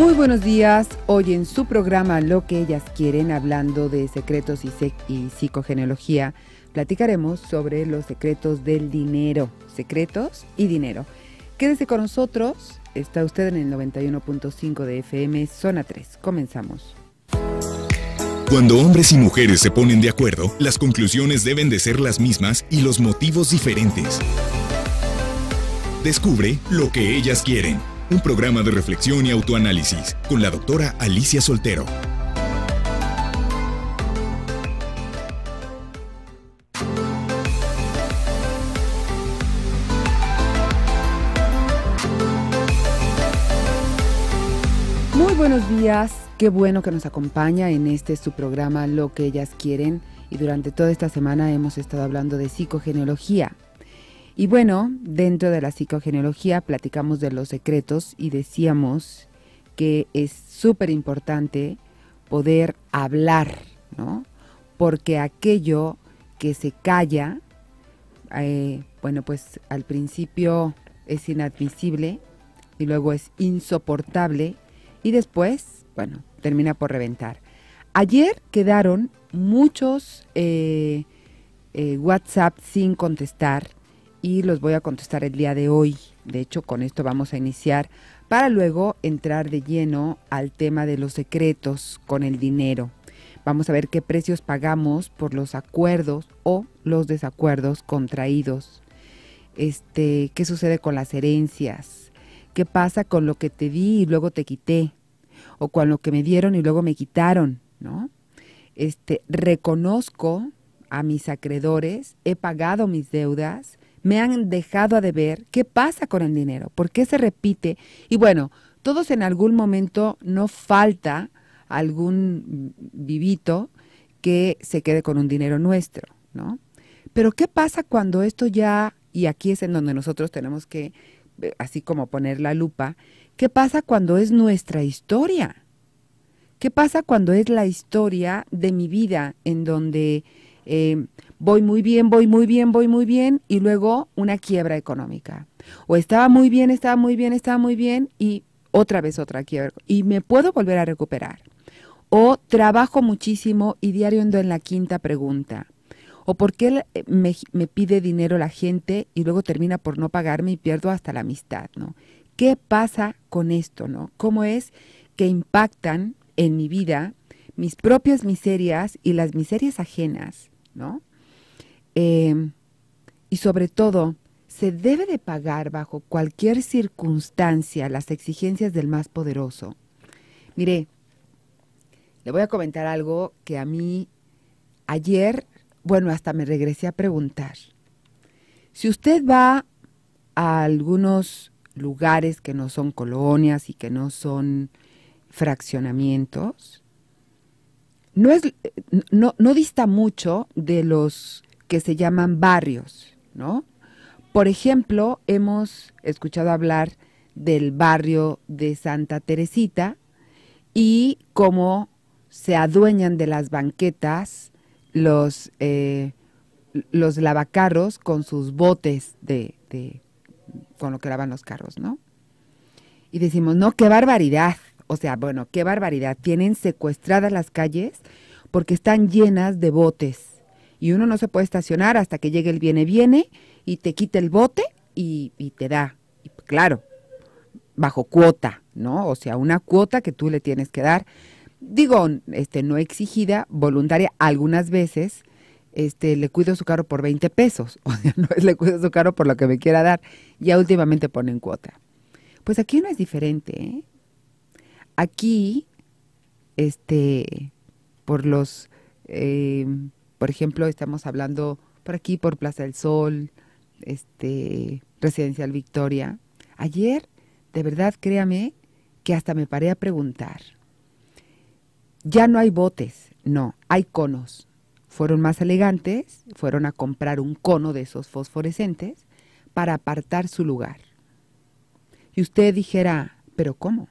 Muy buenos días, hoy en su programa Lo que ellas quieren, hablando de secretos y, platicaremos sobre los secretos del dinero, secretos y dinero. Quédese con nosotros, está usted en el 91.5 de FM, zona 3, comenzamos. Cuando hombres y mujeres se ponen de acuerdo, las conclusiones deben de ser las mismas y los motivos diferentes. Descubre lo que ellas quieren un programa de reflexión y autoanálisis con la doctora Alicia Soltero. Muy buenos días, qué bueno que nos acompaña en este su programa Lo que ellas quieren y durante toda esta semana hemos estado hablando de psicogenealogía y bueno, dentro de la psicogenología platicamos de los secretos y decíamos que es súper importante poder hablar, ¿no? Porque aquello que se calla, eh, bueno, pues al principio es inadmisible y luego es insoportable y después, bueno, termina por reventar. Ayer quedaron muchos eh, eh, WhatsApp sin contestar y los voy a contestar el día de hoy. De hecho, con esto vamos a iniciar para luego entrar de lleno al tema de los secretos con el dinero. Vamos a ver qué precios pagamos por los acuerdos o los desacuerdos contraídos. Este, qué sucede con las herencias, qué pasa con lo que te di y luego te quité, o con lo que me dieron y luego me quitaron, ¿no? Este, reconozco a mis acreedores, he pagado mis deudas, me han dejado a deber qué pasa con el dinero, por qué se repite. Y bueno, todos en algún momento no falta algún vivito que se quede con un dinero nuestro, ¿no? Pero ¿qué pasa cuando esto ya, y aquí es en donde nosotros tenemos que, eh, así como poner la lupa, ¿qué pasa cuando es nuestra historia? ¿Qué pasa cuando es la historia de mi vida en donde eh, voy muy bien, voy muy bien, voy muy bien, y luego una quiebra económica. O estaba muy bien, estaba muy bien, estaba muy bien, y otra vez otra quiebra. Y me puedo volver a recuperar. O trabajo muchísimo y diario ando en la quinta pregunta. O por qué eh, me, me pide dinero la gente y luego termina por no pagarme y pierdo hasta la amistad, ¿no? ¿Qué pasa con esto, no? ¿Cómo es que impactan en mi vida mis propias miserias y las miserias ajenas Em, y sobre todo, se debe de pagar bajo cualquier circunstancia las exigencias del más poderoso. Mire, le voy a comentar algo que a mí ayer, bueno, hasta me regresé a preguntar. Si usted va a algunos lugares que no son colonias y que no son fraccionamientos, no, es, no, no dista mucho de los que se llaman barrios, ¿no? Por ejemplo, hemos escuchado hablar del barrio de Santa Teresita y cómo se adueñan de las banquetas los, eh, los lavacarros con sus botes de, de, con lo que lavan los carros, ¿no? Y decimos, no, qué barbaridad, o sea, bueno, qué barbaridad, tienen secuestradas las calles porque están llenas de botes y uno no se puede estacionar hasta que llegue el viene viene y te quita el bote y, te da, claro, bajo cuota, ¿no? O sea, una cuota que tú le tienes que dar, digo, este, no exigida, voluntaria, algunas veces, este, le cuido su carro por 20 pesos, o sea, no es le cuido su carro por lo que me quiera dar, ya últimamente ponen cuota. Pues aquí no es diferente, ¿eh? Aquí, este, por los, eh, por ejemplo, estamos hablando por aquí, por Plaza del Sol, este, Residencial Victoria. Ayer, de verdad, créame que hasta me paré a preguntar. Ya no hay botes, no, hay conos. Fueron más elegantes, fueron a comprar un cono de esos fosforescentes para apartar su lugar. Y usted dijera, pero ¿cómo?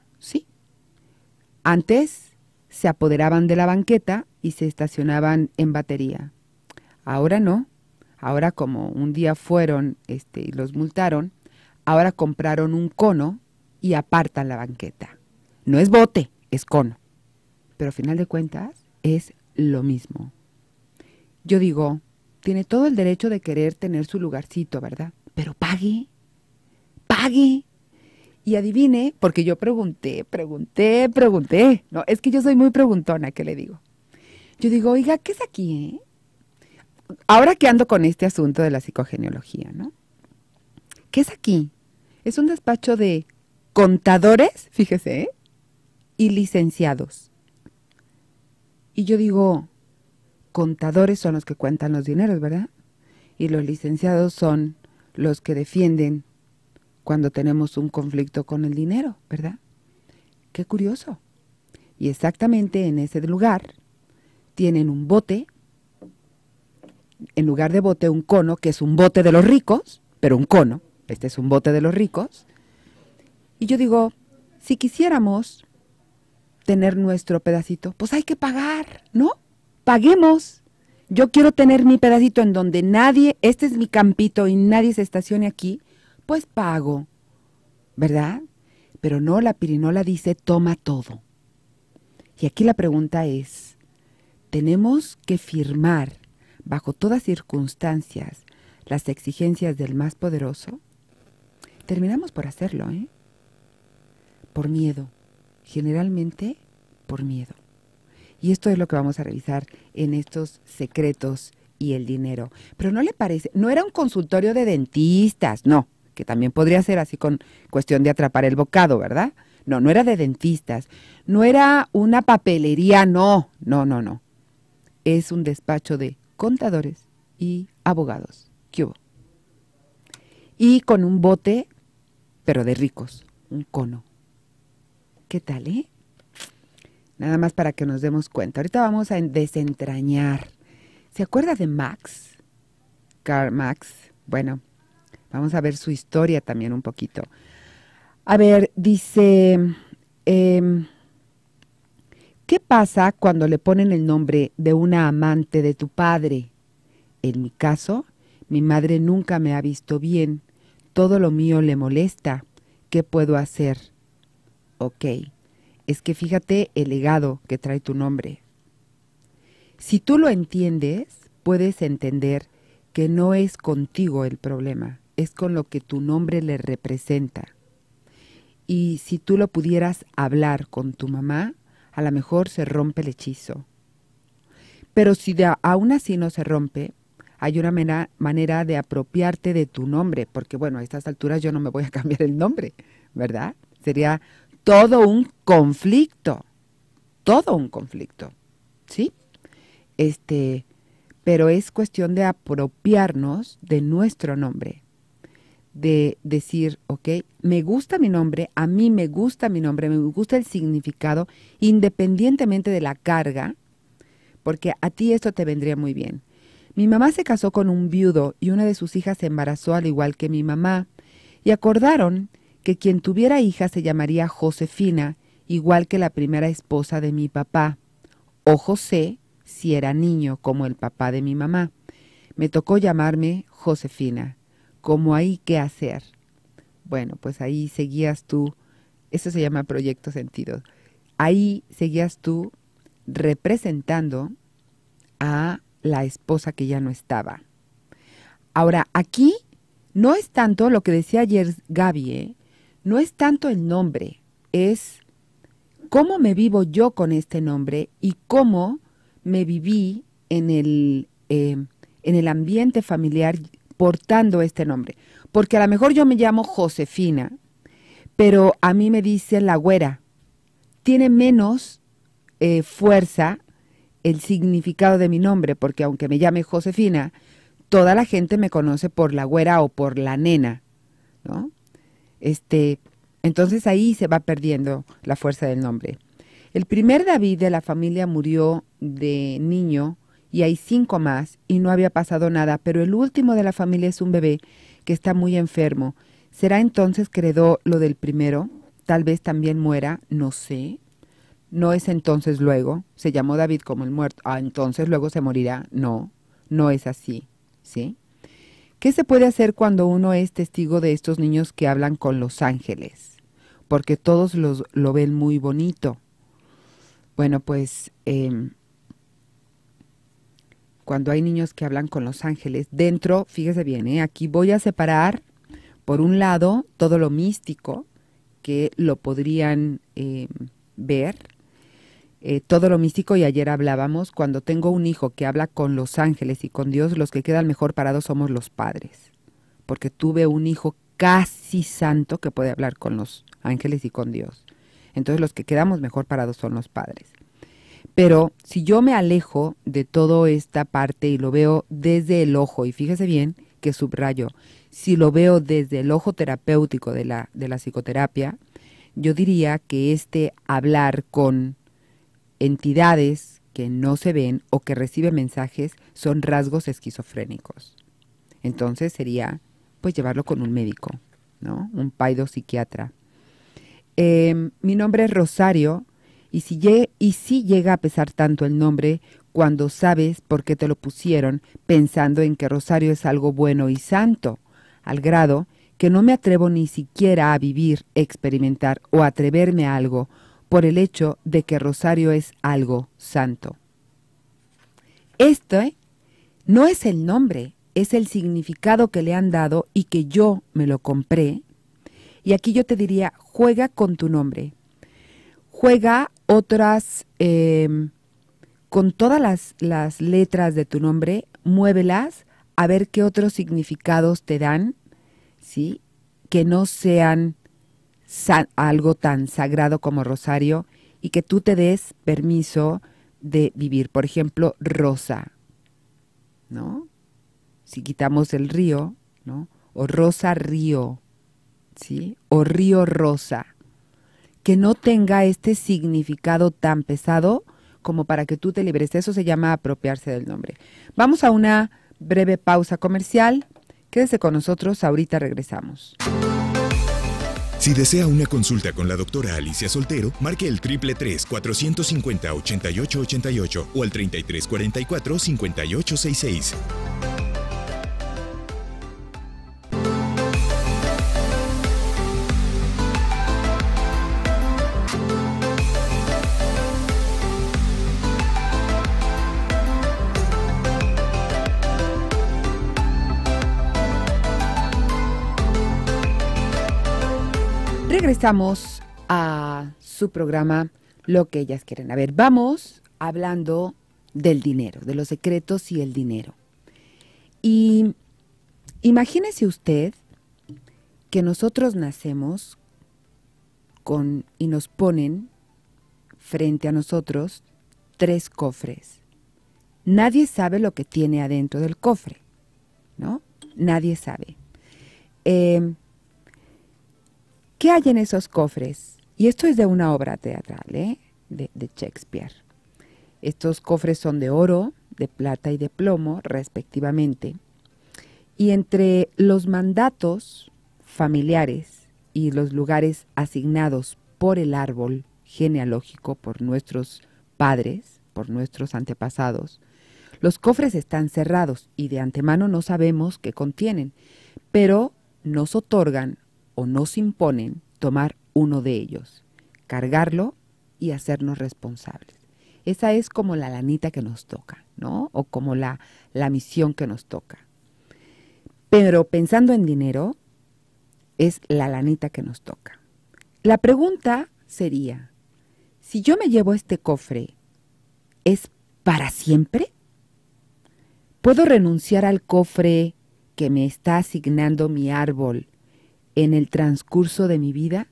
Antes se apoderaban de la banqueta y se estacionaban en batería. Ahora no. Ahora como un día fueron este, y los multaron, ahora compraron un cono y apartan la banqueta. No es bote, es cono. Pero a final de cuentas es lo mismo. Yo digo, tiene todo el derecho de querer tener su lugarcito, ¿verdad? Pero pague, pague. Y adivine, porque yo pregunté, pregunté, pregunté. No, es que yo soy muy preguntona, ¿qué le digo? Yo digo, oiga, ¿qué es aquí? Eh? Ahora que ando con este asunto de la psicogeneología, ¿no? ¿Qué es aquí? Es un despacho de contadores, fíjese, ¿eh? y licenciados. Y yo digo, contadores son los que cuentan los dineros, ¿verdad? Y los licenciados son los que defienden cuando tenemos un conflicto con el dinero, ¿verdad? Qué curioso. Y exactamente en ese lugar tienen un bote, en lugar de bote un cono, que es un bote de los ricos, pero un cono, este es un bote de los ricos. Y yo digo, si quisiéramos tener nuestro pedacito, pues hay que pagar, ¿no? Paguemos. Yo quiero tener mi pedacito en donde nadie, este es mi campito y nadie se estacione aquí pues pago, ¿verdad? Pero no, la pirinola dice, toma todo. Y aquí la pregunta es, tenemos que firmar bajo todas circunstancias las exigencias del más poderoso? Terminamos por hacerlo, ¿eh? Por miedo, generalmente por miedo. Y esto es lo que vamos a revisar en estos secretos y el dinero. Pero no le parece, no era un consultorio de dentistas, no que también podría ser así con cuestión de atrapar el bocado, ¿verdad? No, no era de dentistas, no era una papelería, no, no, no, no. Es un despacho de contadores y abogados. ¿Qué hubo? Y con un bote, pero de ricos, un cono. ¿Qué tal, eh? Nada más para que nos demos cuenta. Ahorita vamos a desentrañar. ¿Se acuerda de Max? Carl Max. Bueno, Vamos a ver su historia también un poquito. A ver, dice, em, ¿qué pasa cuando le ponen el nombre de una amante de tu padre? En mi caso, mi madre nunca me ha visto bien, todo lo mío le molesta, ¿qué puedo hacer? Ok, es que fíjate el legado que trae tu nombre. Si tú lo entiendes, puedes entender que no es contigo el problema, es con lo que tu nombre le representa. Y si tú lo pudieras hablar con tu mamá, a lo mejor se rompe el hechizo. Pero si de, aún así no se rompe, hay una manera de apropiarte de tu nombre, porque bueno, a estas alturas yo no me voy a cambiar el nombre, ¿verdad? Sería todo un conflicto, todo un conflicto, ¿sí? Este, pero es cuestión de apropiarnos de nuestro nombre de decir, ok, me gusta mi nombre, a mí me gusta mi nombre, me gusta el significado, independientemente de la carga, porque a ti esto te vendría muy bien. Mi mamá se casó con un viudo y una de sus hijas se embarazó al igual que mi mamá, y acordaron que quien tuviera hija se llamaría Josefina, igual que la primera esposa de mi papá, o José, si era niño, como el papá de mi mamá. Me tocó llamarme Josefina como hay que hacer. Bueno, pues ahí seguías tú, eso se llama proyecto sentido, ahí seguías tú representando a la esposa que ya no estaba. Ahora, aquí no es tanto lo que decía ayer Gaby, ¿eh? no es tanto el nombre, es cómo me vivo yo con este nombre y cómo me viví en el, eh, en el ambiente familiar portando este nombre. Porque a lo mejor yo me llamo Josefina, pero a mí me dice la güera. Tiene menos eh, fuerza el significado de mi nombre, porque aunque me llame Josefina, toda la gente me conoce por la güera o por la nena, Este, entonces ahí se va perdiendo la fuerza del nombre. El primer David de la familia murió de niño y hay cinco más y no había pasado nada, pero el último de la familia es un bebé que está muy enfermo. ¿Será entonces que heredó lo del primero? Tal vez también muera, no sé. No es entonces luego, se llamó David como el muerto. Ah, entonces luego se morirá. No, no es así, ¿sí? ¿Qué se puede hacer cuando uno es testigo de estos niños que hablan con los ángeles? Porque todos los, lo ven muy bonito. Bueno, pues em, cuando hay niños que hablan con los ángeles, dentro, fíjese bien, ¿eh? aquí voy a separar, por un lado, todo lo místico que lo podrían em, ver, eh, todo lo místico y ayer hablábamos, cuando tengo un hijo que habla con los ángeles y con Dios, los que quedan mejor parados somos los padres, porque tuve un hijo casi santo que puede hablar con los ángeles y con Dios. Entonces los que quedamos mejor parados son los padres. Pero si yo me alejo de toda esta parte y lo veo desde el ojo, y fíjese bien que subrayo, si lo veo desde el ojo terapéutico de la, psicoterapia, yo diría que este hablar con entidades que no se ven o que reciben mensajes son rasgos esquizofrénicos. Entonces sería pues llevarlo con un médico, ¿no? Un paido psiquiatra. Em, mi nombre es Rosario y si, llega a pesar tanto el nombre, cuando sabes por qué te lo pusieron, pensando en que Rosario es algo bueno y santo, al grado que no me atrevo ni siquiera a vivir, experimentar o atreverme a algo por el hecho de que Rosario es algo santo. Esto ¿eh? no es el nombre, es el significado que le han dado y que yo me lo compré. Y aquí yo te diría, juega con tu nombre, juega otras, em, con todas las, las letras de tu nombre, muévelas a ver qué otros significados te dan, ¿sí? Que no sean algo tan sagrado como rosario y que tú te des permiso de vivir. Por ejemplo, rosa, ¿no? Si quitamos el río, ¿no? O rosa río, ¿sí? O río rosa que no tenga este significado tan pesado como para que tú te libres. Eso se llama apropiarse del nombre. Vamos a una breve pausa comercial. Quédese con nosotros, ahorita regresamos. Si desea una consulta con la doctora Alicia Soltero, marque el triple 450 8888 o al 3344 5866. Regresamos a su programa Lo que ellas quieren. A ver, vamos hablando del dinero, de los secretos y el dinero. Y imagínese usted que nosotros nacemos con y nos ponen frente a nosotros tres cofres. Nadie sabe lo que tiene adentro del cofre, ¿no? Nadie sabe. Eh, ¿Qué hay en esos cofres? Y esto es de una obra teatral, ¿eh? de, de Shakespeare. Estos cofres son de oro, de plata y de plomo, respectivamente. Y entre los mandatos familiares y los lugares asignados por el árbol genealógico, por nuestros padres, por nuestros antepasados, los cofres están cerrados y de antemano no sabemos qué contienen, pero nos otorgan o nos imponen tomar uno de ellos, cargarlo y hacernos responsables. Esa es como la lanita que nos toca, ¿no? O como la, la misión que nos toca. Pero pensando en dinero, es la lanita que nos toca. La pregunta sería, si yo me llevo este cofre, ¿es para siempre? ¿Puedo renunciar al cofre que me está asignando mi árbol en el transcurso de mi vida?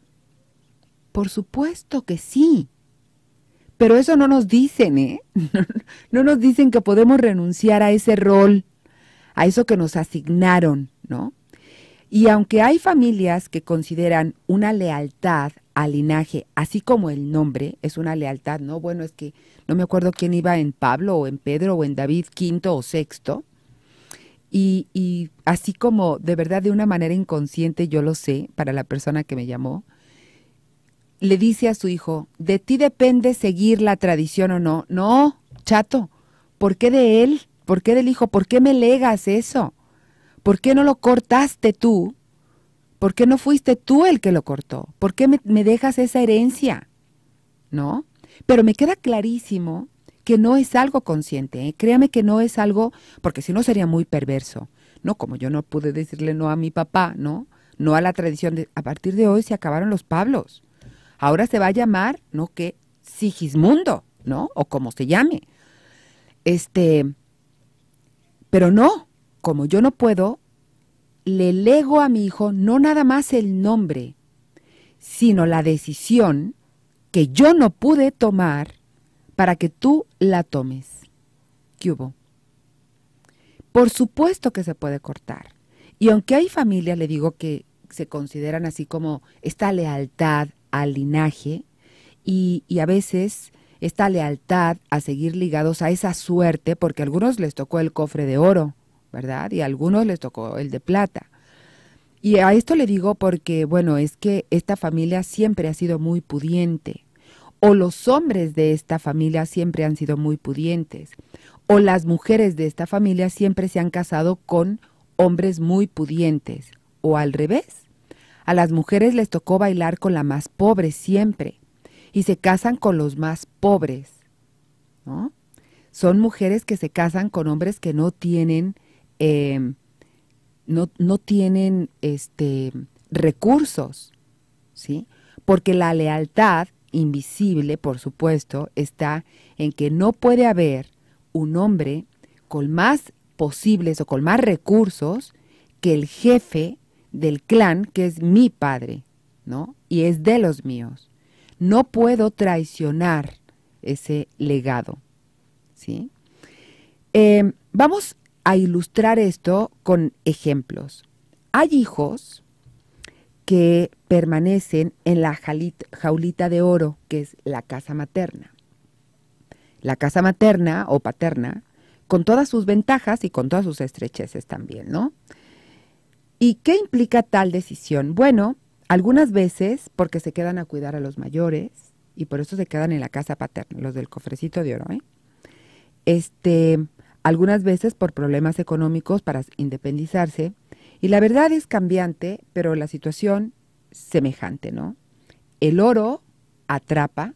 Por supuesto que sí. Pero eso no nos dicen, ¿eh? No nos dicen que podemos renunciar a ese rol, a eso que nos asignaron, ¿no? Y aunque hay familias que consideran una lealtad al linaje, así como el nombre es una lealtad, ¿no? Bueno, es que no me acuerdo quién iba en Pablo o en Pedro o en David, quinto o sexto, y, así como de verdad de una manera inconsciente, yo lo sé, para la persona que me llamó, le dice a su hijo, de ti depende seguir la tradición o no. No, chato, ¿por qué de él? ¿Por qué del hijo? ¿Por qué me legas eso? ¿Por qué no lo cortaste tú? ¿Por qué no fuiste tú el que lo cortó? ¿Por qué me, me dejas esa herencia? ¿No? Pero me queda clarísimo que no es algo consciente. ¿eh? Créame que no es algo, porque si no sería muy perverso, ¿no? Como yo no pude decirle no a mi papá, ¿no? No a la tradición de, a partir de hoy se acabaron los Pablos. Ahora se va a llamar, ¿no? Que Sigismundo, ¿no? O como se llame. Este, pero no, como yo no puedo, le lego a mi hijo no nada más el nombre, sino la decisión que yo no pude tomar para que tú la tomes. ¿Qué hubo? Por supuesto que se puede cortar. Y aunque hay familias, le digo, que se consideran así como esta lealtad al linaje y, a veces esta lealtad a seguir ligados a esa suerte, porque a algunos les tocó el cofre de oro, ¿verdad? Y a algunos les tocó el de plata. Y a esto le digo porque, bueno, es que esta familia siempre ha sido muy pudiente o los hombres de esta familia siempre han sido muy pudientes, o las mujeres de esta familia siempre se han casado con hombres muy pudientes, o al revés. A las mujeres les tocó bailar con la más pobre siempre, y se casan con los más pobres. ¿no? Son mujeres que se casan con hombres que no tienen, em, no, no tienen este, recursos, ¿sí? Porque la lealtad invisible, por supuesto, está en que no puede haber un hombre con más posibles o con más recursos que el jefe del clan, que es mi padre, ¿no? Y es de los míos. No puedo traicionar ese legado, ¿sí? Em, vamos a ilustrar esto con ejemplos. Hay hijos que permanecen en la jaulita de oro, que es la casa materna. La casa materna o paterna, con todas sus ventajas y con todas sus estrecheces también, ¿no? ¿Y qué implica tal decisión? Bueno, algunas veces porque se quedan a cuidar a los mayores y por eso se quedan en la casa paterna, los del cofrecito de oro, ¿eh? Este, algunas veces por problemas económicos para independizarse y la verdad es cambiante, pero la situación semejante, ¿no? El oro atrapa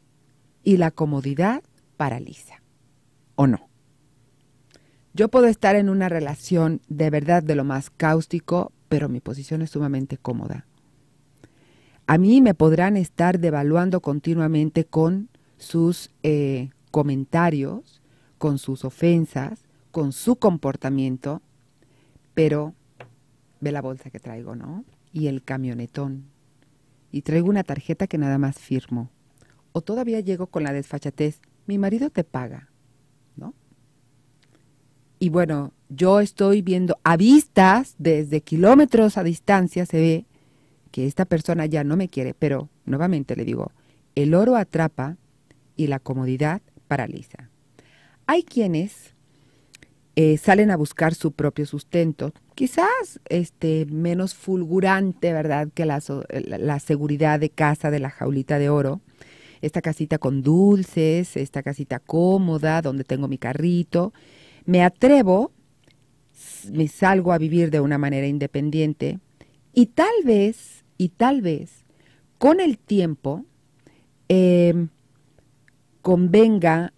y la comodidad paraliza, ¿o no? Yo puedo estar en una relación de verdad de lo más cáustico, pero mi posición es sumamente cómoda. A mí me podrán estar devaluando continuamente con sus eh, comentarios, con sus ofensas, con su comportamiento, pero ve la bolsa que traigo, ¿no? Y el camionetón. Y traigo una tarjeta que nada más firmo. O todavía llego con la desfachatez, mi marido te paga, ¿no? Y bueno, yo estoy viendo a vistas, desde kilómetros a distancia se ve que esta persona ya no me quiere, pero nuevamente le digo, el oro atrapa y la comodidad paraliza. Hay quienes eh, salen a buscar su propio sustento, quizás este, menos fulgurante, ¿verdad?, que la, seguridad de casa de la jaulita de oro. Esta casita con dulces, esta casita cómoda, donde tengo mi carrito. Me atrevo, me salgo a vivir de una manera independiente y tal vez, y tal vez, con el tiempo, em, convenga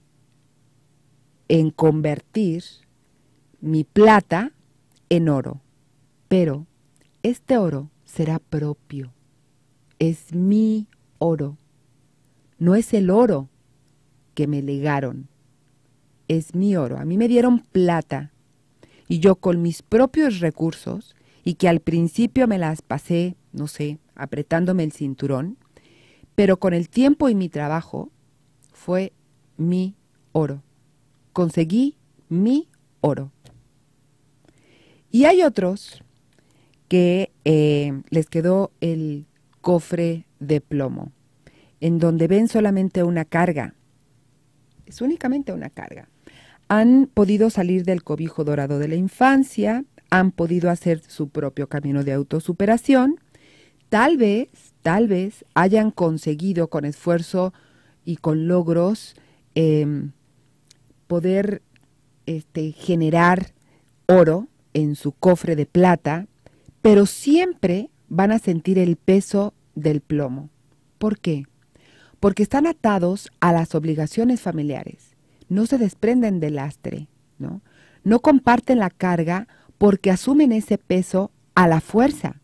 en convertir mi plata en oro, pero este oro será propio. Es mi oro. No es el oro que me legaron. Es mi oro. A mí me dieron plata. Y yo con mis propios recursos, y que al principio me las pasé, no sé, apretándome el cinturón, pero con el tiempo y mi trabajo fue mi oro. Conseguí mi oro. Y hay otros que eh, les quedó el cofre de plomo, en donde ven solamente una carga. Es únicamente una carga. Han podido salir del cobijo dorado de la infancia, han podido hacer su propio camino de autosuperación. Tal vez, tal vez hayan conseguido con esfuerzo y con logros em, poder este, generar oro en su cofre de plata, pero siempre van a sentir el peso del plomo. ¿Por qué? Porque están atados a las obligaciones familiares, no se desprenden del lastre, ¿no? No comparten la carga porque asumen ese peso a la fuerza.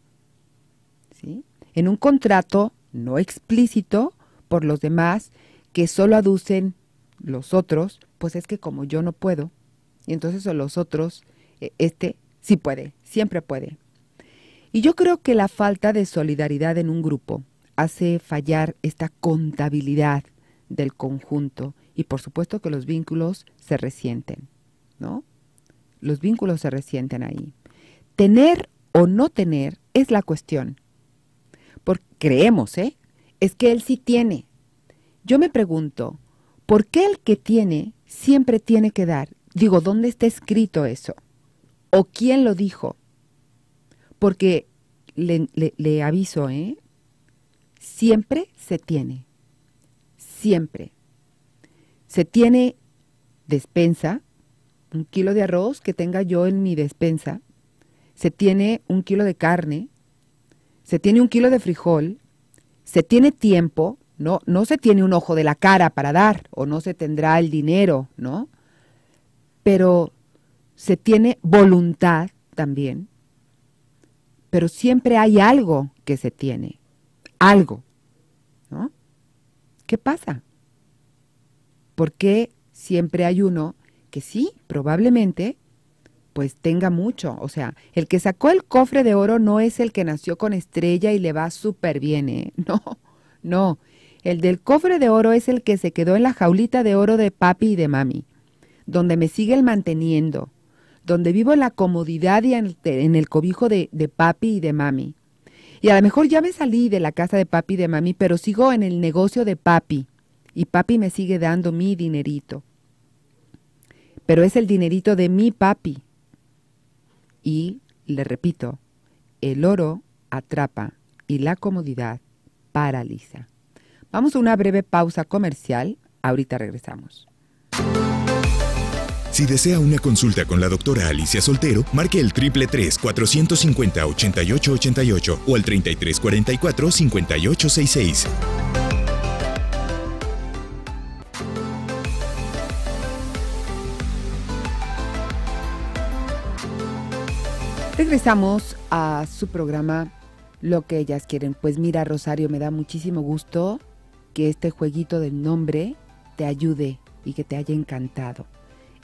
¿sí? En un contrato no explícito por los demás que solo aducen los otros, pues es que como yo no puedo, y entonces los otros eh, este sí puede, siempre puede. Y yo creo que la falta de solidaridad en un grupo hace fallar esta contabilidad del conjunto y por supuesto que los vínculos se resienten, ¿no? Los vínculos se resienten ahí. Tener o no tener es la cuestión. Porque creemos, ¿eh? Es que él sí tiene. Yo me pregunto, ¿por qué el que tiene siempre tiene que dar? Digo, ¿dónde está escrito eso? o quién lo dijo. Porque le, aviso, ¿eh? siempre se tiene, siempre. Se tiene despensa, un kilo de arroz que tenga yo en mi despensa, se tiene un kilo de carne, se tiene un kilo de frijol, se tiene tiempo, no, no se tiene un ojo de la cara para dar, o no se tendrá el dinero, ¿no? Pero se tiene voluntad también, pero siempre hay algo que se tiene, algo. ¿no? ¿Qué pasa? ¿Por qué siempre hay uno que sí, probablemente, pues tenga mucho? O sea, el que sacó el cofre de oro no es el que nació con estrella y le va súper bien, ¿eh? No, no. El del cofre de oro es el que se quedó en la jaulita de oro de papi y de mami, donde me sigue el manteniendo, donde vivo en la comodidad y en el, cobijo de, papi y de mami. Y a lo mejor ya me salí de la casa de papi y de mami, pero sigo en el negocio de papi y papi me sigue dando mi dinerito. Pero es el dinerito de mi papi. Y, le repito, el oro atrapa y la comodidad paraliza. Vamos a una breve pausa comercial, ahorita regresamos. Si desea una consulta con la doctora Alicia Soltero, marque el triple 450 8888 o al 3344 5866. Regresamos a su programa Lo que ellas quieren. Pues mira, Rosario, me da muchísimo gusto que este jueguito del nombre te ayude y que te haya encantado.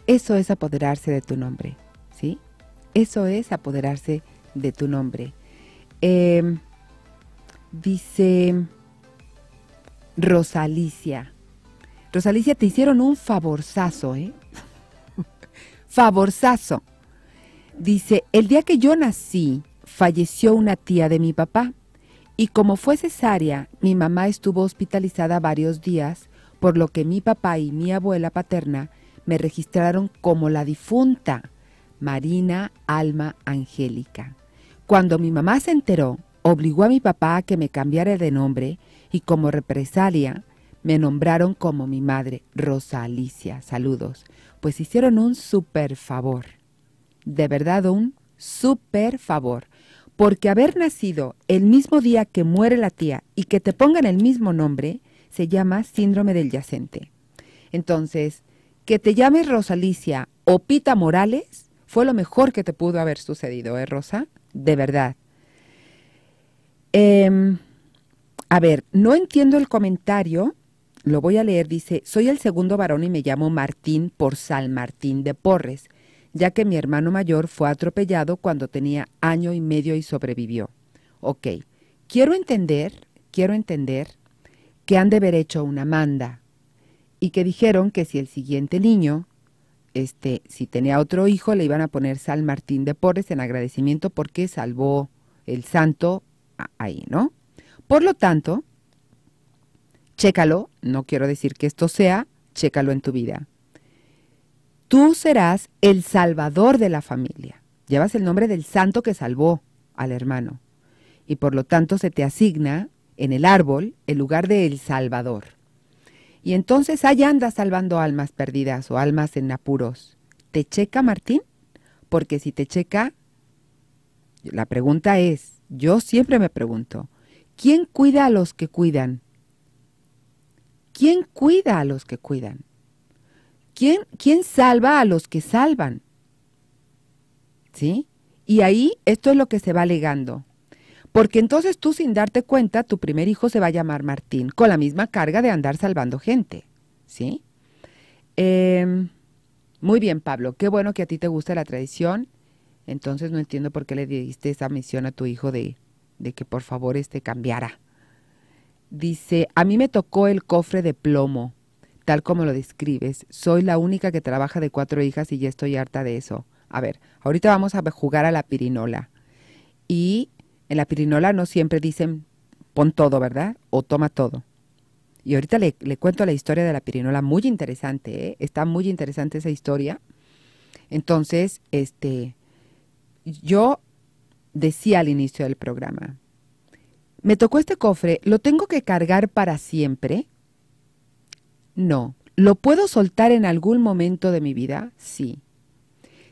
Eso es apoderarse de tu nombre, ¿sí? Eso es apoderarse de tu nombre. Em, dice Rosalicia. Rosalicia, te hicieron un favorzazo, ¿eh? favorzazo. Dice, el día que yo nací, falleció una tía de mi papá. Y como fue cesárea, mi mamá estuvo hospitalizada varios días, por lo que mi papá y mi abuela paterna me registraron como la difunta Marina Alma Angélica. Cuando mi mamá se enteró, obligó a mi papá a que me cambiara de nombre y como represalia me nombraron como mi madre, Rosa Alicia. Saludos. Pues hicieron un super favor. De verdad, un super favor. Porque haber nacido el mismo día que muere la tía y que te pongan el mismo nombre se llama síndrome del yacente. Entonces, que te llames Rosalicia o Pita Morales fue lo mejor que te pudo haber sucedido, ¿eh, Rosa? De verdad. Em, a ver, no entiendo el comentario, lo voy a leer, dice, soy el segundo varón y me llamo Martín por San Martín de Porres, ya que mi hermano mayor fue atropellado cuando tenía año y medio y sobrevivió. Ok, quiero entender, quiero entender que han de haber hecho una manda, y que dijeron que si el siguiente niño, este, si tenía otro hijo, le iban a poner San Martín de Porres en agradecimiento porque salvó el santo ahí, ¿no? Por lo tanto, chécalo, no quiero decir que esto sea, chécalo en tu vida. Tú serás el salvador de la familia. Llevas el nombre del santo que salvó al hermano. Y por lo tanto se te asigna en el árbol el lugar de el salvador. Y entonces ahí andas salvando almas perdidas o almas en apuros. ¿Te checa Martín? Porque si te checa, la pregunta es, yo siempre me pregunto, ¿quién cuida a los que cuidan? ¿Quién cuida a los que cuidan? ¿Quién, quién salva a los que salvan? ¿Sí? Y ahí esto es lo que se va ligando porque entonces tú sin darte cuenta, tu primer hijo se va a llamar Martín, con la misma carga de andar salvando gente, ¿sí? Em, muy bien, Pablo, qué bueno que a ti te gusta la tradición, entonces no entiendo por qué le diste esa misión a tu hijo de, de que por favor este cambiara. Dice, a mí me tocó el cofre de plomo, tal como lo describes. Soy la única que trabaja de cuatro hijas y ya estoy harta de eso. A ver, ahorita vamos a jugar a la pirinola. Y en la pirinola no siempre dicen pon todo, ¿verdad? O toma todo. Y ahorita le, cuento la historia de la pirinola, muy interesante, ¿eh? está muy interesante esa historia. Entonces, este, yo decía al inicio del programa, me tocó este cofre, ¿lo tengo que cargar para siempre? No. ¿Lo puedo soltar en algún momento de mi vida? Sí.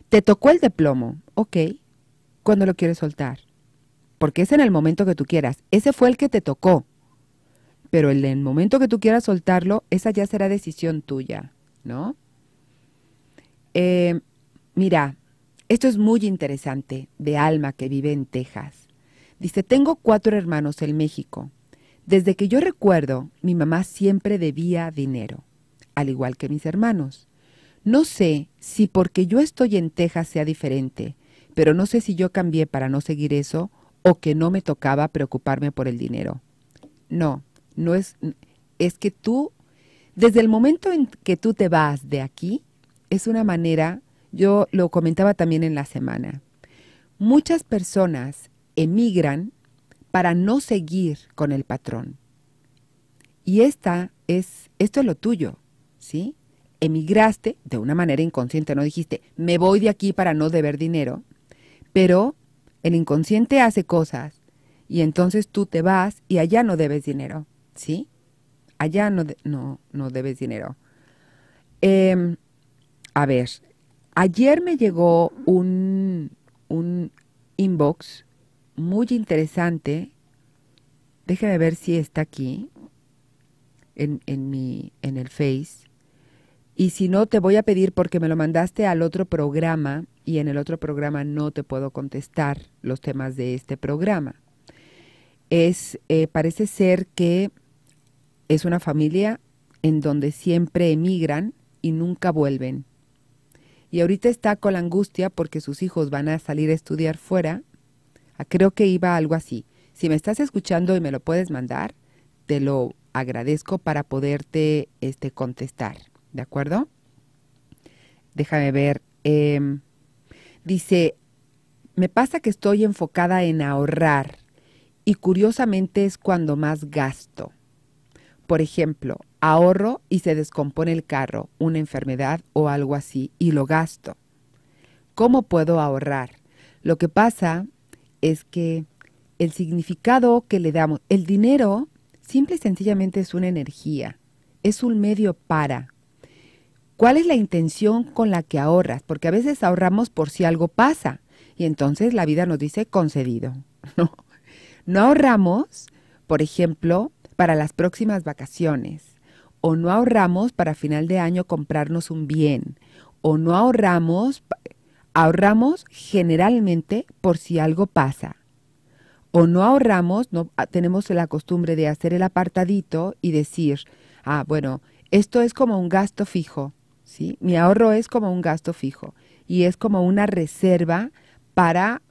¿Te tocó el de plomo? Ok. ¿Cuándo lo quieres soltar? porque es en el momento que tú quieras. Ese fue el que te tocó. Pero en el momento que tú quieras soltarlo, esa ya será decisión tuya, ¿no? Eh, mira, esto es muy interesante de Alma que vive en Texas. Dice, tengo cuatro hermanos en México. Desde que yo recuerdo, mi mamá siempre debía dinero, al igual que mis hermanos. No sé si porque yo estoy en Texas sea diferente, pero no sé si yo cambié para no seguir eso o que no me tocaba preocuparme por el dinero. No, no es, es que tú, desde el momento en que tú te vas de aquí, es una manera, yo lo comentaba también en la semana, muchas personas emigran para no seguir con el patrón. Y esta es, esto es lo tuyo, ¿sí? Emigraste de una manera inconsciente, no dijiste, me voy de aquí para no deber dinero, pero el inconsciente hace cosas y entonces tú te vas y allá no debes dinero, ¿sí? Allá no, no, no debes dinero. Em, a ver, ayer me llegó un, un inbox muy interesante. Déjeme ver si está aquí en, en, mi, en el Face. Y si no, te voy a pedir porque me lo mandaste al otro programa y en el otro programa no te puedo contestar los temas de este programa. Es, eh, parece ser que es una familia en donde siempre emigran y nunca vuelven. Y ahorita está con la angustia porque sus hijos van a salir a estudiar fuera. Ah, creo que iba algo así. Si me estás escuchando y me lo puedes mandar, te lo agradezco para poderte este, contestar. ¿de acuerdo? Déjame ver. Em, dice, me pasa que estoy enfocada en ahorrar y curiosamente es cuando más gasto. Por ejemplo, ahorro y se descompone el carro, una enfermedad o algo así, y lo gasto. ¿Cómo puedo ahorrar? Lo que pasa es que el significado que le damos, el dinero, simple y sencillamente es una energía, es un medio para, ¿Cuál es la intención con la que ahorras? Porque a veces ahorramos por si algo pasa y entonces la vida nos dice concedido. No, ahorramos, por ejemplo, para las próximas vacaciones o no ahorramos para final de año comprarnos un bien o no ahorramos, ahorramos generalmente por si algo pasa. O no ahorramos, no ah, tenemos la costumbre de hacer el apartadito y decir, ah, bueno, esto es como un gasto fijo mi ahorro es como un gasto fijo y es como una reserva para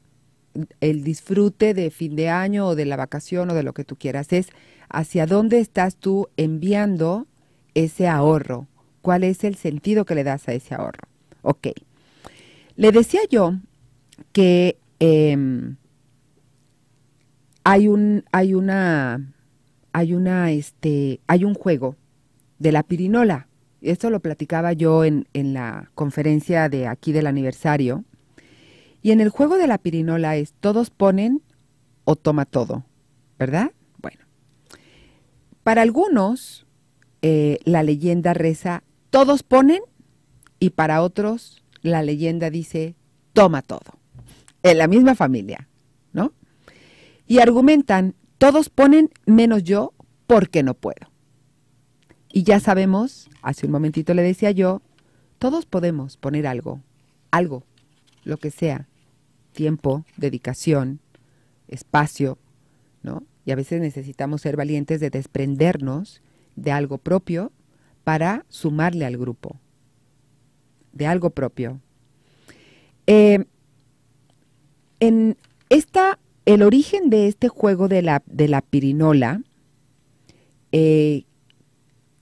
el disfrute de fin de año o de la vacación o de lo que tú quieras. Es hacia dónde estás tú enviando ese ahorro. ¿Cuál es el sentido que le das a ese ahorro? Ok. Le decía yo que em, hay un, hay una, hay una, este, hay un juego de la pirinola esto lo platicaba yo en, la conferencia de aquí del aniversario, y en el juego de la pirinola es todos ponen o toma todo, ¿verdad? Bueno, para algunos eh, la leyenda reza todos ponen y para otros la leyenda dice toma todo, en la misma familia, ¿no? Y argumentan todos ponen menos yo porque no puedo. Y ya sabemos, hace un momentito le decía yo, todos podemos poner algo, algo, lo que sea, tiempo, dedicación, espacio, ¿no? Y a veces necesitamos ser valientes de desprendernos de algo propio para sumarle al grupo, de algo propio. Eh, en esta, el origen de este juego de la, de la pirinola, eh,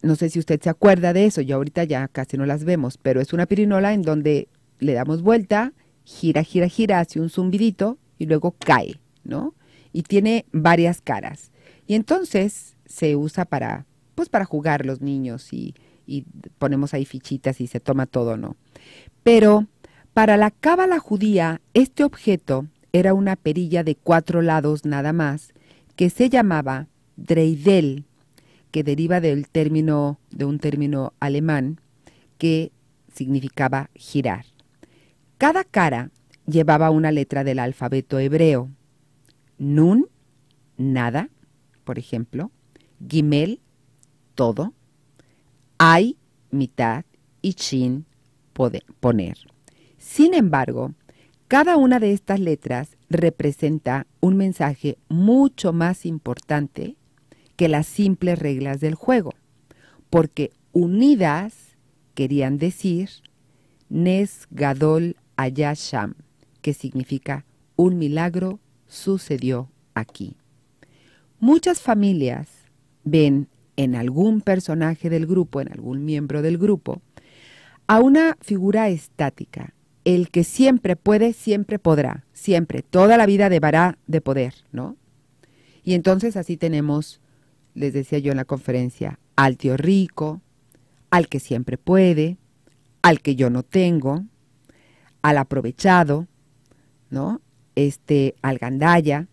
no sé si usted se acuerda de eso, yo ahorita ya casi no las vemos, pero es una pirinola en donde le damos vuelta, gira, gira, gira, hace un zumbidito y luego cae, ¿no? Y tiene varias caras. Y entonces se usa para, pues para jugar los niños y, y ponemos ahí fichitas y se toma todo, ¿no? Pero para la cábala judía, este objeto era una perilla de cuatro lados nada más que se llamaba dreidel que deriva del término, de un término alemán que significaba girar. Cada cara llevaba una letra del alfabeto hebreo. Nun, nada, por ejemplo. Gimel, todo. Ay, mitad. Y chin, poner. Sin embargo, cada una de estas letras representa un mensaje mucho más importante que las simples reglas del juego, porque unidas querían decir Nes Gadol Ayasham, que significa un milagro sucedió aquí. Muchas familias ven en algún personaje del grupo, en algún miembro del grupo, a una figura estática, el que siempre puede, siempre podrá, siempre, toda la vida debará de poder, ¿no? Y entonces así tenemos les decía yo en la conferencia, al tío rico, al que siempre puede, al que yo no tengo, al aprovechado, ¿no? Este, al gandalla.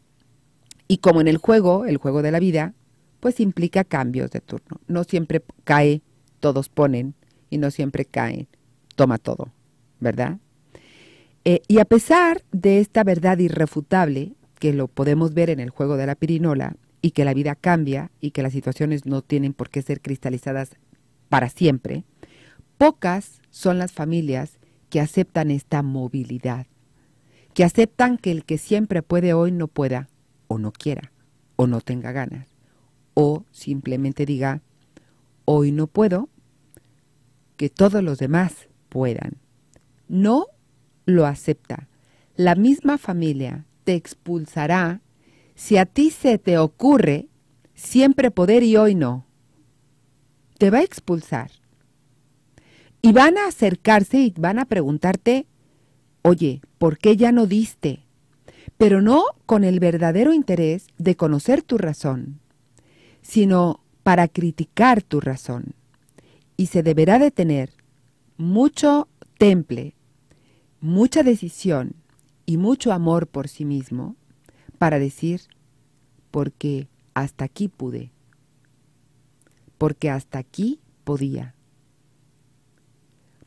Y como en el juego, el juego de la vida, pues implica cambios de turno. No siempre cae, todos ponen, y no siempre caen, toma todo, ¿verdad? Eh, y a pesar de esta verdad irrefutable, que lo podemos ver en el juego de la pirinola, y que la vida cambia y que las situaciones no tienen por qué ser cristalizadas para siempre, pocas son las familias que aceptan esta movilidad, que aceptan que el que siempre puede hoy no pueda o no quiera o no tenga ganas o simplemente diga, hoy no puedo, que todos los demás puedan. No lo acepta. La misma familia te expulsará si a ti se te ocurre siempre poder y hoy no, te va a expulsar. Y van a acercarse y van a preguntarte, oye, ¿por qué ya no diste? Pero no con el verdadero interés de conocer tu razón, sino para criticar tu razón. Y se deberá de tener mucho temple, mucha decisión y mucho amor por sí mismo para decir, porque hasta aquí pude, porque hasta aquí podía,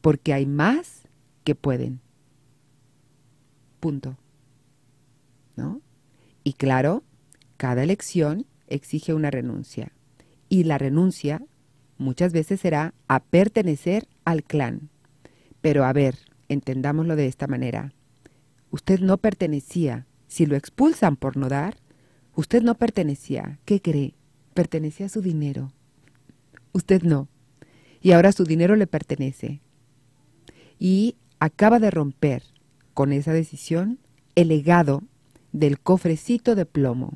porque hay más que pueden. Punto. ¿No? Y claro, cada elección exige una renuncia. Y la renuncia muchas veces será a pertenecer al clan. Pero a ver, entendámoslo de esta manera. Usted no pertenecía si lo expulsan por no dar, usted no pertenecía, ¿qué cree? Pertenecía a su dinero. Usted no. Y ahora su dinero le pertenece. Y acaba de romper con esa decisión el legado del cofrecito de plomo.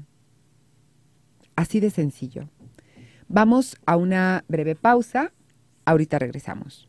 Así de sencillo. Vamos a una breve pausa. Ahorita regresamos.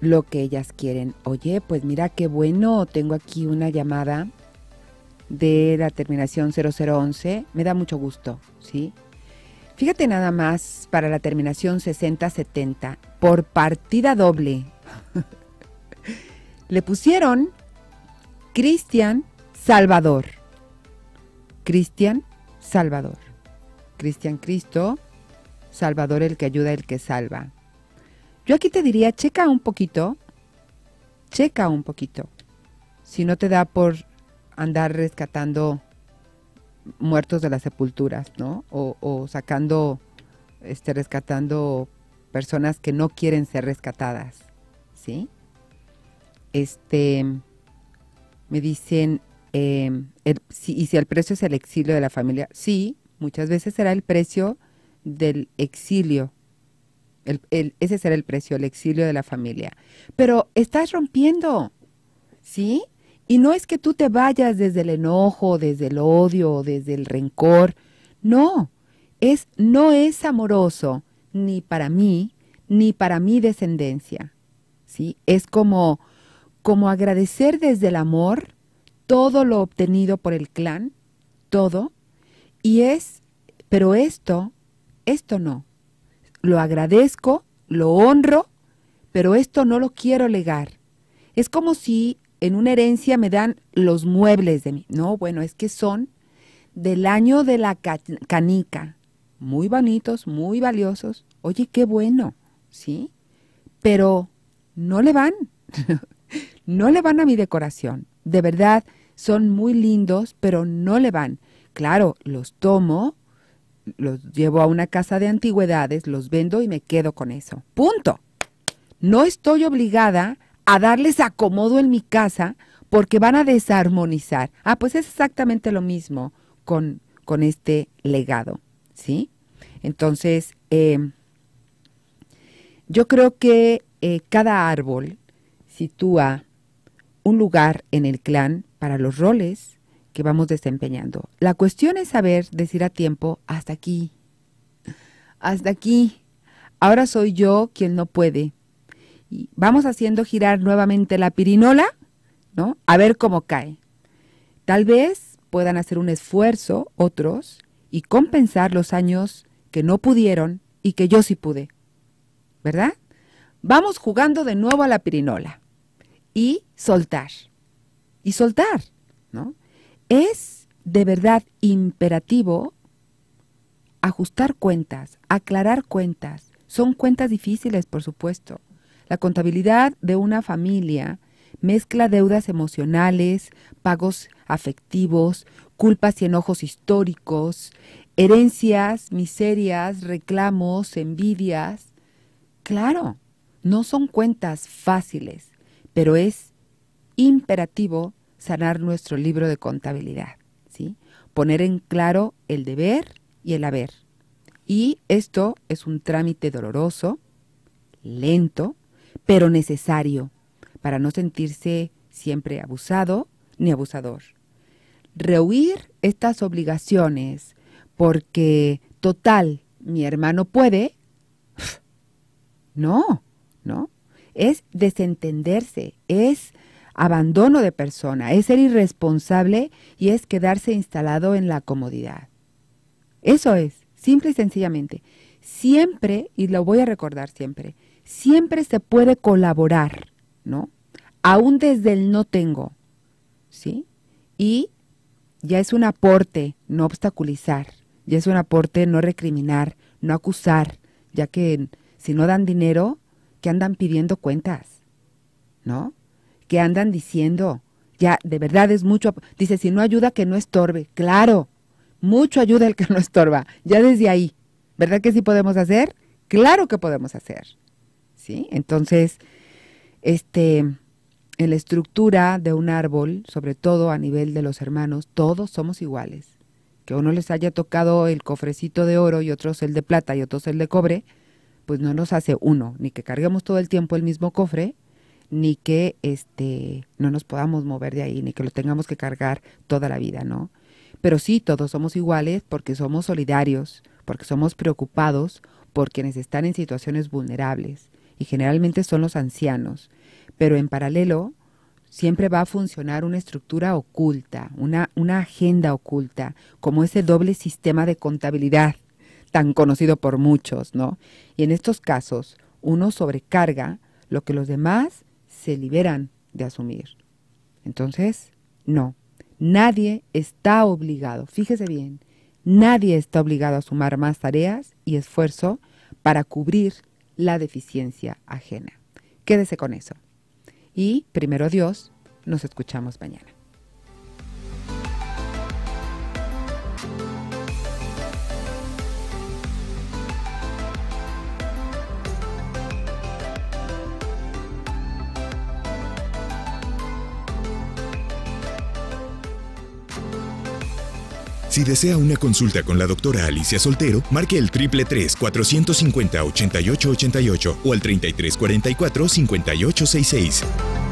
lo que ellas quieren. Oye, pues mira qué bueno, tengo aquí una llamada de la terminación 0011, me da mucho gusto, ¿sí? Fíjate nada más para la terminación 6070, por partida doble. Le pusieron Cristian Salvador. Cristian Salvador. Cristian Cristo, Salvador el que ayuda, el que salva. Yo aquí te diría, checa un poquito, checa un poquito. Si no te da por andar rescatando muertos de las sepulturas, ¿no? O, sacando, este, rescatando personas que no quieren ser rescatadas, ¿sí? Este, me dicen, em, ¿y si el precio es el exilio de la familia? Sí, muchas veces será el precio del exilio ese será el precio, el exilio de la familia. Pero estás rompiendo, ¿sí? Y no es que tú te vayas desde el enojo, desde el odio, desde el rencor. No, es, no es amoroso ni para mí, ni para mi descendencia. ¿sí? Es como, como agradecer desde el amor todo lo obtenido por el clan, todo. Y es, pero esto, esto no lo agradezco, lo honro, pero esto no lo quiero legar. Es como si en una herencia me dan los muebles de mí. No, bueno, es que son del año de la canica. Muy bonitos, muy valiosos. Oye, qué bueno, ¿sí? Pero no le van. no le van a mi decoración. De verdad, son muy lindos, pero no le van. Claro, los tomo, los llevo a una casa de antigüedades, los vendo y me quedo con eso. Punto. No estoy obligada a darles acomodo en mi casa porque van a desarmonizar. Ah, pues es exactamente lo mismo con, con este legado, ¿sí? Entonces, em, yo creo que eh, cada árbol sitúa un lugar en el clan para los roles, que vamos desempeñando. La cuestión es saber decir a tiempo, hasta aquí, hasta aquí, ahora soy yo quien no puede. Y vamos haciendo girar nuevamente la pirinola, ¿no? A ver cómo cae. Tal vez puedan hacer un esfuerzo otros y compensar los años que no pudieron y que yo sí pude. ¿Verdad? Vamos jugando de nuevo a la pirinola y soltar. Y soltar, ¿no? Es de verdad imperativo ajustar cuentas, aclarar cuentas. Son cuentas difíciles, por supuesto. La contabilidad de una familia mezcla deudas emocionales, pagos afectivos, culpas y enojos históricos, herencias, miserias, reclamos, envidias. Claro, no son cuentas fáciles, pero es imperativo sanar nuestro libro de contabilidad, ¿sí? Poner en claro el deber y el haber. Y esto es un trámite doloroso, lento, pero necesario para no sentirse siempre abusado ni abusador. Rehuir estas obligaciones porque, total, mi hermano puede. No, no. Es desentenderse, es abandono de persona, es ser irresponsable y es quedarse instalado en la comodidad. Eso es, simple y sencillamente. Siempre, y lo voy a recordar siempre, siempre se puede colaborar, ¿no? Aún desde el no tengo, ¿sí? Y ya es un aporte, no obstaculizar, ya es un aporte no recriminar, no acusar, ya que si no dan dinero, que andan pidiendo cuentas, ¿no? que andan diciendo. Ya, de verdad es mucho. Dice, si no ayuda, que no estorbe. Claro, mucho ayuda el que no estorba. Ya desde ahí. ¿Verdad que sí podemos hacer? Claro que podemos hacer. ¿Sí? Entonces, este, en la estructura de un árbol, sobre todo a nivel de los hermanos, todos somos iguales. Que uno les haya tocado el cofrecito de oro y otros el de plata y otros el de cobre, pues no nos hace uno, ni que carguemos todo el tiempo el mismo cofre, ni que este no nos podamos mover de ahí, ni que lo tengamos que cargar toda la vida, ¿no? Pero sí, todos somos iguales porque somos solidarios, porque somos preocupados por quienes están en situaciones vulnerables, y generalmente son los ancianos. Pero en paralelo, siempre va a funcionar una estructura oculta, una, una agenda oculta, como ese doble sistema de contabilidad tan conocido por muchos, ¿no? Y en estos casos, uno sobrecarga lo que los demás se liberan de asumir. Entonces, no, nadie está obligado, fíjese bien, nadie está obligado a sumar más tareas y esfuerzo para cubrir la deficiencia ajena. Quédese con eso. Y primero Dios, nos escuchamos mañana. Si desea una consulta con la doctora Alicia Soltero, marque el triple 450 8888 o al 3344 5866.